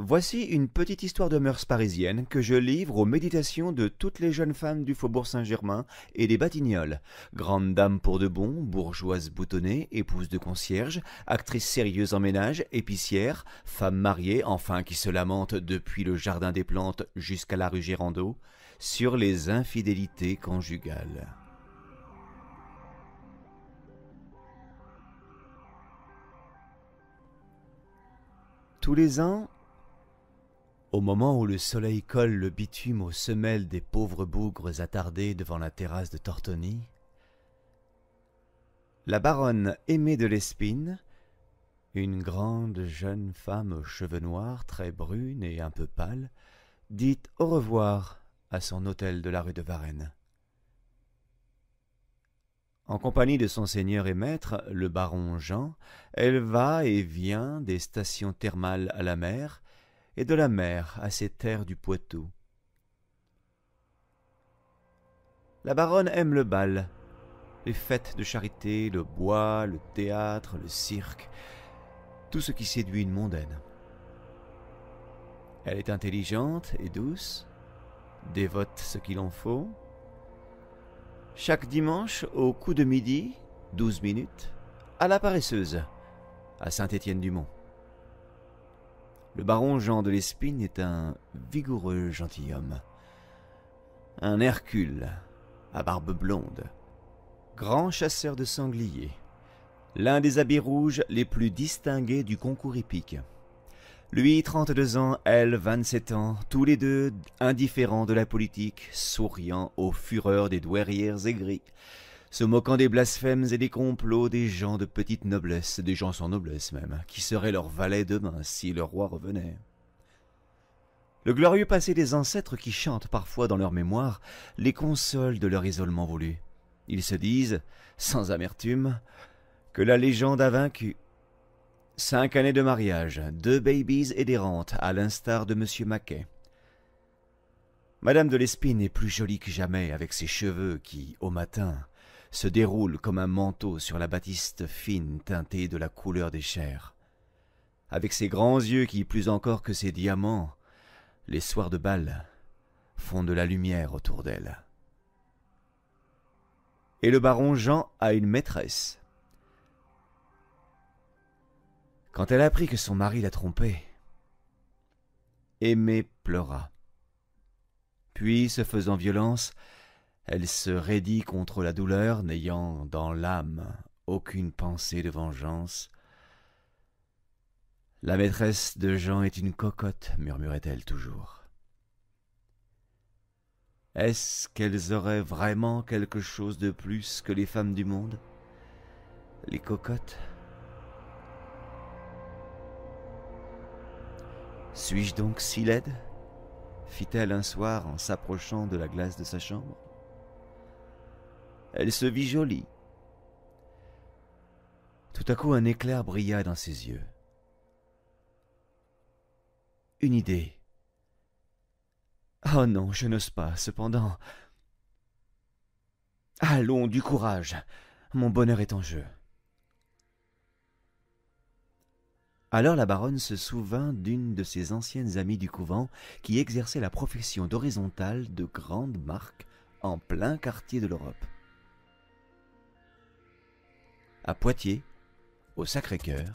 Voici une petite histoire de mœurs parisiennes que je livre aux méditations de toutes les jeunes femmes du faubourg Saint-Germain et des Batignolles. Grande dame pour de bon, bourgeoise boutonnée, épouse de concierge, actrice sérieuse en ménage, épicière, femme mariée, enfin qui se lamente depuis le jardin des plantes jusqu'à la rue Gérando, sur les infidélités conjugales. Tous les ans, au moment où le soleil colle le bitume aux semelles des pauvres bougres attardés devant la terrasse de Tortoni, la baronne aimée de l'Espine, une grande jeune femme aux cheveux noirs, très brune et un peu pâle, dit au revoir à son hôtel de la rue de Varennes. En compagnie de son seigneur et maître, le baron Jean, elle va et vient des stations thermales à la mer, et de la mer à ses terres du Poitou. La baronne aime le bal, les fêtes de charité, le bois, le théâtre, le cirque, tout ce qui séduit une mondaine. Elle est intelligente et douce, dévote ce qu'il en faut. Chaque dimanche, au coup de midi, douze minutes, à la paresseuse, à Saint-Étienne-du-Mont. Le baron Jean de l'Espine est un vigoureux gentilhomme. Un Hercule, à barbe blonde. Grand chasseur de sangliers. L'un des habits rouges les plus distingués du concours hippique. Lui, 32 ans, elle, 27 ans, tous les deux indifférents de la politique, souriant aux fureurs des douairières aigries se moquant des blasphèmes et des complots des gens de petite noblesse, des gens sans noblesse même, hein, qui seraient leurs valets demain si le roi revenait. Le glorieux passé des ancêtres qui chantent parfois dans leur mémoire les console de leur isolement voulu. Ils se disent, sans amertume, que la légende a vaincu. Cinq années de mariage, deux babies et des rentes, à l'instar de M. Maquet. Madame de l'Espine est plus jolie que jamais, avec ses cheveux qui, au matin, se déroule comme un manteau sur la batiste fine teintée de la couleur des chairs. Avec ses grands yeux qui, plus encore que ses diamants, les soirs de bal, font de la lumière autour d'elle. Et le baron Jean a une maîtresse. Quand elle apprit que son mari la trompait, Aimée pleura. Puis, se faisant violence, elle se raidit contre la douleur, n'ayant dans l'âme aucune pensée de vengeance. La maîtresse de Jean est une cocotte, murmurait-elle toujours. Est-ce qu'elles auraient vraiment quelque chose de plus que les femmes du monde Les cocottes Suis-je donc si laide fit-elle un soir en s'approchant de la glace de sa chambre. Elle se vit jolie. Tout à coup, un éclair brilla dans ses yeux. Une idée. Oh non, je n'ose pas, cependant. Allons, du courage. Mon bonheur est en jeu. Alors la baronne se souvint d'une de ses anciennes amies du couvent qui exerçait la profession d'horizontale de grande marque en plein quartier de l'Europe à Poitiers, au Sacré-Cœur,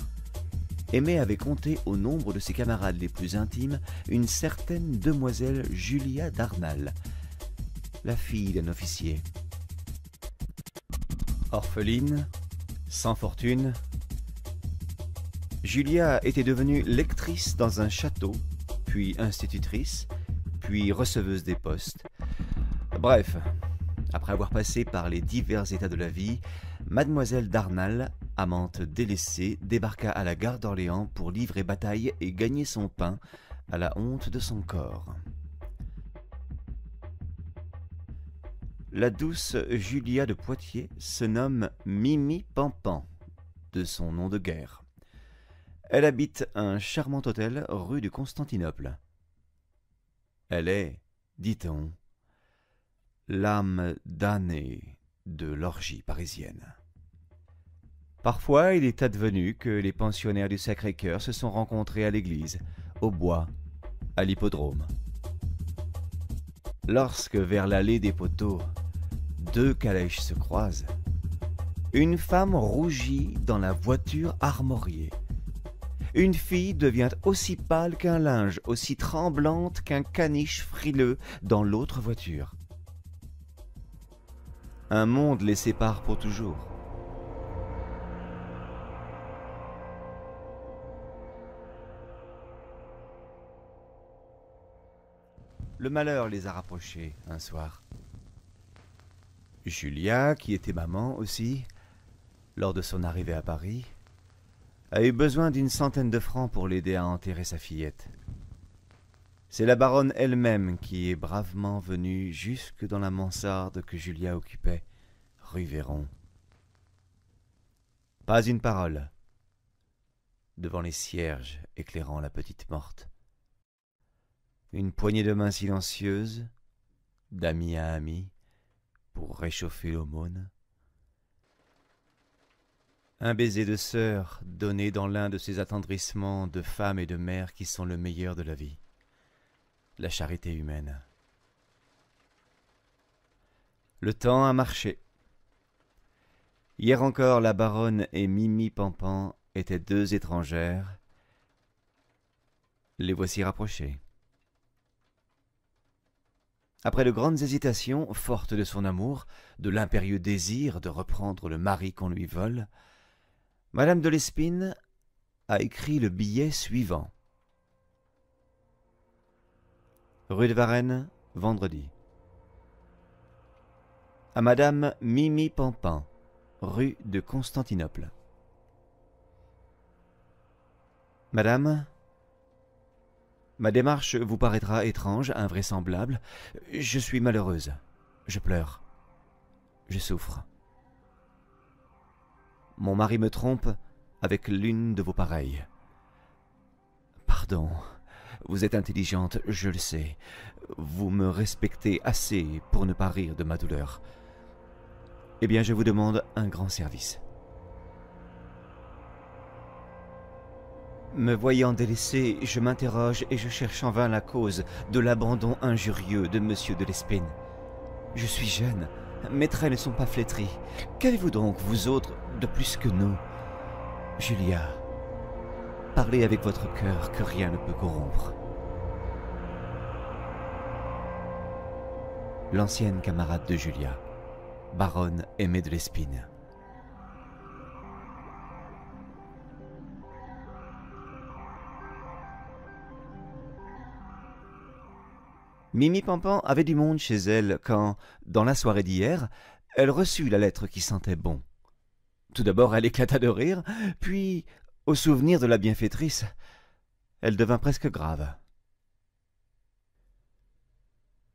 Aimé avait compté au nombre de ses camarades les plus intimes une certaine demoiselle Julia d'Arnal, la fille d'un officier. Orpheline, sans fortune, Julia était devenue lectrice dans un château, puis institutrice, puis receveuse des postes. Bref, après avoir passé par les divers états de la vie, Mademoiselle d'Arnal, amante délaissée, débarqua à la gare d'Orléans pour livrer bataille et gagner son pain à la honte de son corps. La douce Julia de Poitiers se nomme Mimi Pampan, de son nom de guerre. Elle habite un charmant hôtel rue de Constantinople. Elle est, dit-on, l'âme damnée de l'orgie parisienne. Parfois, il est advenu que les pensionnaires du Sacré-Cœur se sont rencontrés à l'église, au bois, à l'hippodrome. Lorsque, vers l'allée des poteaux, deux calèches se croisent, une femme rougit dans la voiture armoriée. Une fille devient aussi pâle qu'un linge, aussi tremblante qu'un caniche frileux dans l'autre voiture. Un monde les sépare pour toujours. Le malheur les a rapprochés un soir. Julia, qui était maman aussi, lors de son arrivée à Paris, a eu besoin d'une centaine de francs pour l'aider à enterrer sa fillette. C'est la baronne elle-même qui est bravement venue jusque dans la mansarde que Julia occupait, rue Véron. Pas une parole. Devant les cierges éclairant la petite morte une poignée de mains silencieuse, d'ami à ami, pour réchauffer l'aumône, un baiser de sœur donné dans l'un de ces attendrissements de femme et de mère qui sont le meilleur de la vie, la charité humaine. Le temps a marché. Hier encore, la baronne et Mimi Pampan étaient deux étrangères. Les voici rapprochées. Après de grandes hésitations, fortes de son amour, de l'impérieux désir de reprendre le mari qu'on lui vole, Madame de Lespine a écrit le billet suivant. Rue de Varennes, vendredi. À Madame Mimi Pampin, rue de Constantinople. Madame, Ma démarche vous paraîtra étrange, invraisemblable. Je suis malheureuse. Je pleure. Je souffre. Mon mari me trompe avec l'une de vos pareilles. Pardon. Vous êtes intelligente, je le sais. Vous me respectez assez pour ne pas rire de ma douleur. Eh bien, je vous demande un grand service. Me voyant délaissé, je m'interroge et je cherche en vain la cause de l'abandon injurieux de Monsieur de l'Espine. Je suis jeune, mes traits ne sont pas flétris. Qu'avez-vous donc, vous autres, de plus que nous Julia, parlez avec votre cœur que rien ne peut corrompre. L'ancienne camarade de Julia, baronne aimée de l'Espine. Mimi Pampan avait du monde chez elle quand, dans la soirée d'hier, elle reçut la lettre qui sentait bon. Tout d'abord, elle éclata de rire, puis, au souvenir de la bienfaitrice, elle devint presque grave.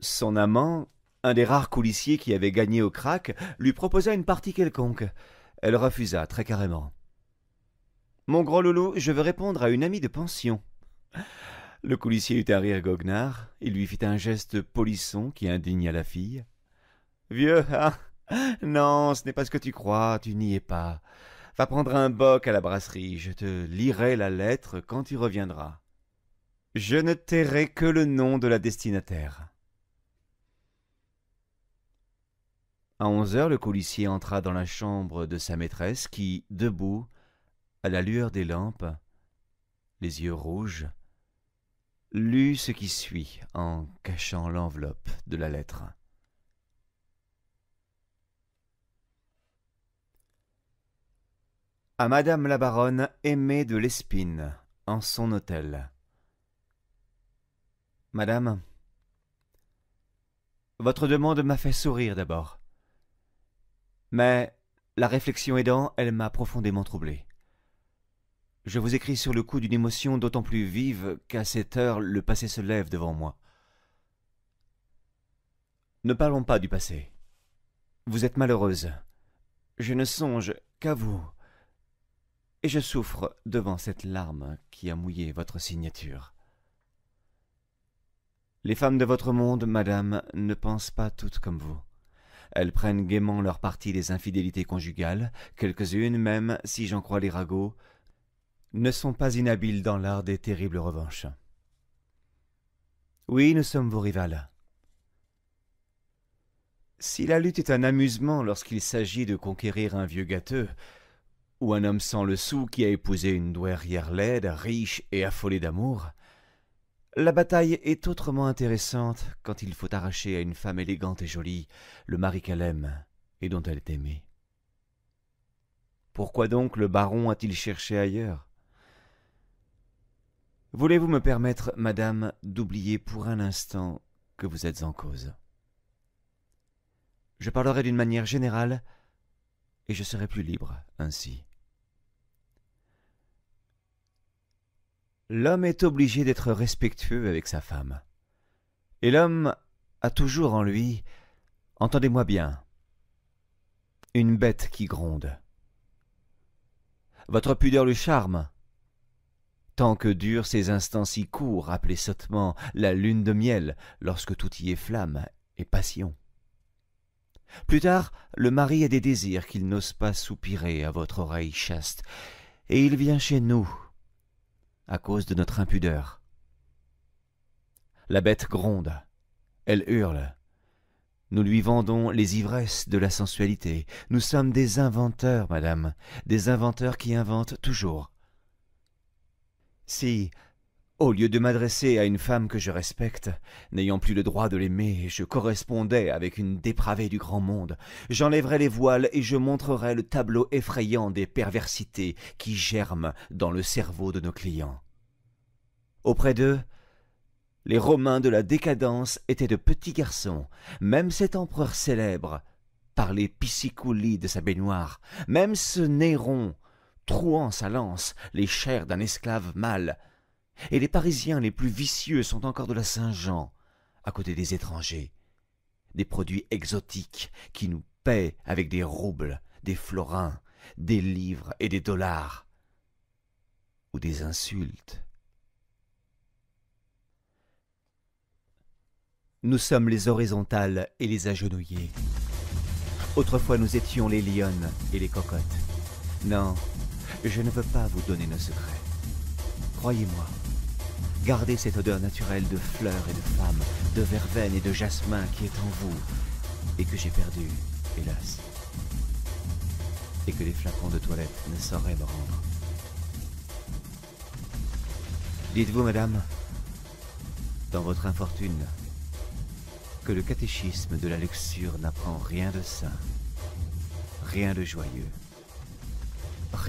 Son amant, un des rares coulissiers qui avait gagné au crack, lui proposa une partie quelconque. Elle refusa très carrément. Mon gros loulou, je veux répondre à une amie de pension. Le coulissier eut un rire goguenard, il lui fit un geste polisson qui indigna la fille. Vieux, ah Non, ce n'est pas ce que tu crois, tu n'y es pas. Va prendre un boc à la brasserie, je te lirai la lettre quand tu reviendras. Je ne tairai que le nom de la destinataire. À onze heures, le coulissier entra dans la chambre de sa maîtresse qui, debout, à la lueur des lampes, les yeux rouges, lut ce qui suit en cachant l'enveloppe de la lettre. À Madame la Baronne Aimée de l'Espine, en son hôtel. Madame, votre demande m'a fait sourire d'abord. Mais, la réflexion aidant, elle m'a profondément troublé. Je vous écris sur le coup d'une émotion d'autant plus vive qu'à cette heure le passé se lève devant moi. Ne parlons pas du passé. Vous êtes malheureuse. Je ne songe qu'à vous. Et je souffre devant cette larme qui a mouillé votre signature. Les femmes de votre monde, madame, ne pensent pas toutes comme vous. Elles prennent gaiement leur parti des infidélités conjugales, quelques-unes même, si j'en crois les ragots, ne sont pas inhabiles dans l'art des terribles revanches. Oui, nous sommes vos rivales. Si la lutte est un amusement lorsqu'il s'agit de conquérir un vieux gâteux, ou un homme sans le sou qui a épousé une douairière laide, riche et affolée d'amour, la bataille est autrement intéressante quand il faut arracher à une femme élégante et jolie le mari qu'elle aime et dont elle est aimée. Pourquoi donc le baron a-t-il cherché ailleurs Voulez-vous me permettre, madame, d'oublier pour un instant que vous êtes en cause Je parlerai d'une manière générale, et je serai plus libre ainsi. L'homme est obligé d'être respectueux avec sa femme. Et l'homme a toujours en lui, entendez-moi bien, une bête qui gronde. Votre pudeur le charme, Tant que durent ces instants si courts, appelés sottement la lune de miel, lorsque tout y est flamme et passion. Plus tard, le mari a des désirs qu'il n'ose pas soupirer à votre oreille chaste, et il vient chez nous, à cause de notre impudeur. La bête gronde, elle hurle. Nous lui vendons les ivresses de la sensualité. Nous sommes des inventeurs, madame, des inventeurs qui inventent toujours. Si, au lieu de m'adresser à une femme que je respecte, n'ayant plus le droit de l'aimer, je correspondais avec une dépravée du grand monde, j'enlèverais les voiles et je montrerais le tableau effrayant des perversités qui germent dans le cerveau de nos clients. Auprès d'eux, les Romains de la décadence étaient de petits garçons, même cet empereur célèbre, par les piscicoulis de sa baignoire, même ce Néron, trouant sa lance les chairs d'un esclave mâle. Et les Parisiens les plus vicieux sont encore de la Saint-Jean, à côté des étrangers. Des produits exotiques qui nous paient avec des roubles, des florins, des livres et des dollars, ou des insultes. Nous sommes les horizontales et les agenouillés. Autrefois nous étions les lionnes et les cocottes. Non, je ne veux pas vous donner nos secrets. Croyez-moi, gardez cette odeur naturelle de fleurs et de femmes, de verveine et de jasmin qui est en vous, et que j'ai perdue, hélas. Et que les flacons de toilette ne sauraient me rendre. Dites-vous, madame, dans votre infortune, que le catéchisme de la lecture n'apprend rien de sain, rien de joyeux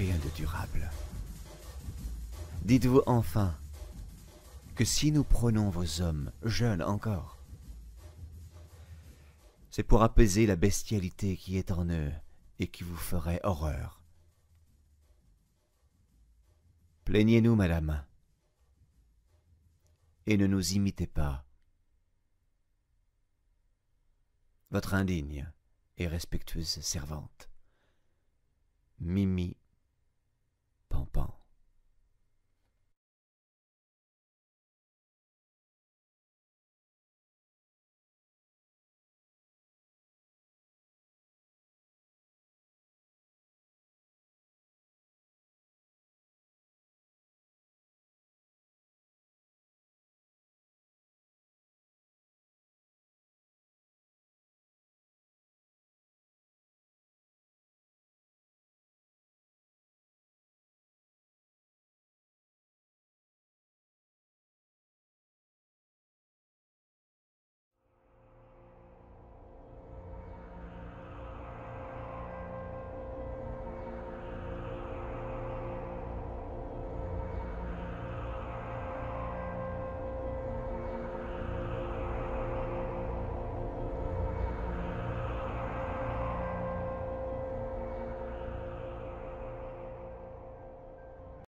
rien de durable. Dites-vous enfin que si nous prenons vos hommes, jeunes encore, c'est pour apaiser la bestialité qui est en eux et qui vous ferait horreur. Plaignez-nous, madame, et ne nous imitez pas. Votre indigne et respectueuse servante, Mimi Pom pom.